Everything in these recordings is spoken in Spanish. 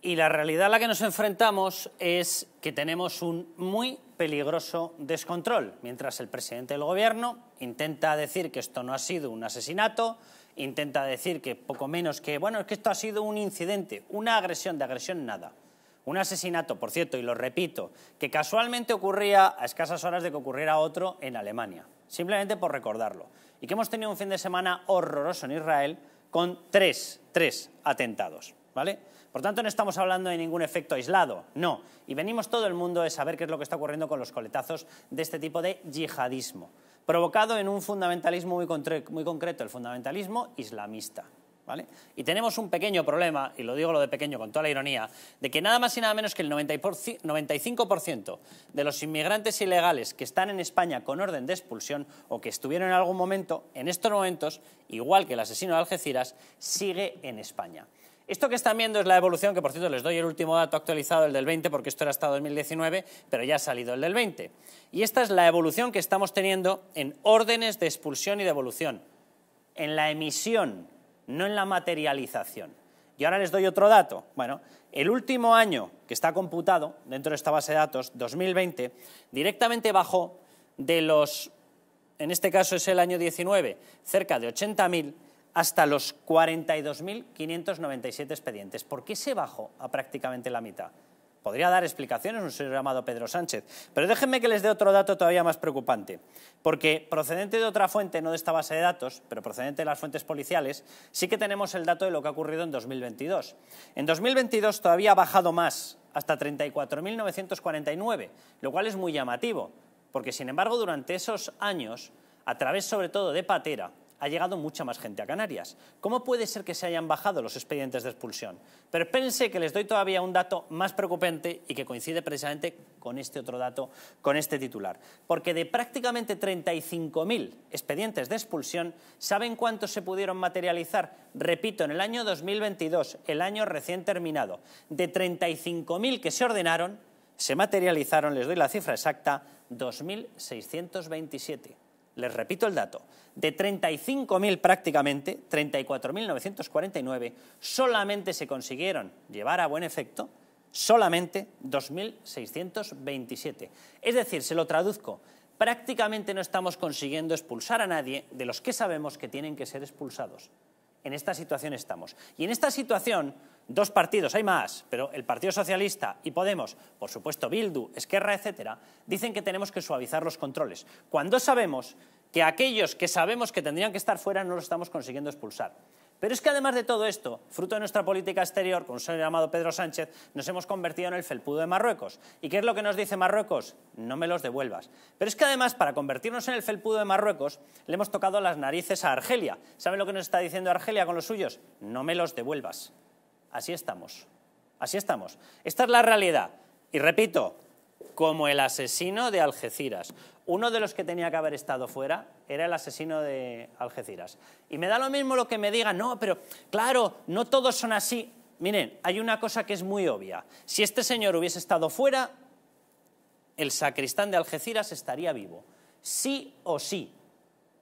Y la realidad a la que nos enfrentamos es que tenemos un muy peligroso descontrol. Mientras el presidente del gobierno intenta decir que esto no ha sido un asesinato, intenta decir que poco menos que, bueno, es que esto ha sido un incidente, una agresión, de agresión nada. Un asesinato, por cierto, y lo repito, que casualmente ocurría a escasas horas de que ocurriera otro en Alemania, simplemente por recordarlo. Y que hemos tenido un fin de semana horroroso en Israel con tres, tres atentados. Por tanto, no estamos hablando de ningún efecto aislado, no. Y venimos todo el mundo a saber qué es lo que está ocurriendo con los coletazos de este tipo de yihadismo, provocado en un fundamentalismo muy, muy concreto, el fundamentalismo islamista. ¿Vale? Y tenemos un pequeño problema, y lo digo lo de pequeño con toda la ironía, de que nada más y nada menos que el 95% de los inmigrantes ilegales que están en España con orden de expulsión o que estuvieron en algún momento, en estos momentos, igual que el asesino de Algeciras, sigue en España. Esto que están viendo es la evolución, que por cierto les doy el último dato actualizado, el del 20, porque esto era hasta 2019, pero ya ha salido el del 20. Y esta es la evolución que estamos teniendo en órdenes de expulsión y devolución, en la emisión, no en la materialización. Y ahora les doy otro dato. Bueno, el último año que está computado dentro de esta base de datos, 2020, directamente bajó de los, en este caso es el año 19, cerca de 80.000 hasta los 42.597 expedientes. ¿Por qué se bajó a prácticamente la mitad? Podría dar explicaciones un señor llamado Pedro Sánchez, pero déjenme que les dé otro dato todavía más preocupante, porque procedente de otra fuente, no de esta base de datos, pero procedente de las fuentes policiales, sí que tenemos el dato de lo que ha ocurrido en 2022. En 2022 todavía ha bajado más, hasta 34.949, lo cual es muy llamativo, porque sin embargo durante esos años, a través sobre todo de Patera, ha llegado mucha más gente a Canarias. ¿Cómo puede ser que se hayan bajado los expedientes de expulsión? Pero pensé que les doy todavía un dato más preocupante y que coincide precisamente con este otro dato, con este titular. Porque de prácticamente 35.000 expedientes de expulsión, ¿saben cuántos se pudieron materializar? Repito, en el año 2022, el año recién terminado. De 35.000 que se ordenaron, se materializaron, les doy la cifra exacta, 2.627 les repito el dato, de 35.000 prácticamente, 34.949, solamente se consiguieron llevar a buen efecto solamente 2.627. Es decir, se lo traduzco, prácticamente no estamos consiguiendo expulsar a nadie de los que sabemos que tienen que ser expulsados. En esta situación estamos. Y en esta situación dos partidos, hay más, pero el Partido Socialista y Podemos, por supuesto Bildu, Esquerra, etcétera, dicen que tenemos que suavizar los controles, cuando sabemos que aquellos que sabemos que tendrían que estar fuera no los estamos consiguiendo expulsar. Pero es que además de todo esto, fruto de nuestra política exterior, con un señor llamado Pedro Sánchez, nos hemos convertido en el felpudo de Marruecos. ¿Y qué es lo que nos dice Marruecos? No me los devuelvas. Pero es que además, para convertirnos en el felpudo de Marruecos, le hemos tocado las narices a Argelia. ¿Saben lo que nos está diciendo Argelia con los suyos? No me los devuelvas. Así estamos. Así estamos. Esta es la realidad. Y repito, como el asesino de Algeciras. Uno de los que tenía que haber estado fuera era el asesino de Algeciras. Y me da lo mismo lo que me digan, no, pero claro, no todos son así. Miren, hay una cosa que es muy obvia. Si este señor hubiese estado fuera, el sacristán de Algeciras estaría vivo. Sí o sí.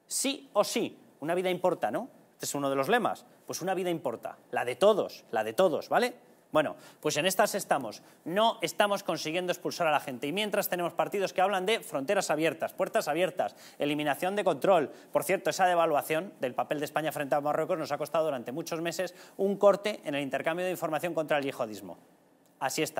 Sí o sí. Una vida importa, ¿no? Este es uno de los lemas. Pues una vida importa, la de todos, la de todos, ¿vale? Bueno, pues en estas estamos. No estamos consiguiendo expulsar a la gente. Y mientras tenemos partidos que hablan de fronteras abiertas, puertas abiertas, eliminación de control. Por cierto, esa devaluación del papel de España frente a Marruecos nos ha costado durante muchos meses un corte en el intercambio de información contra el yihadismo. Así está.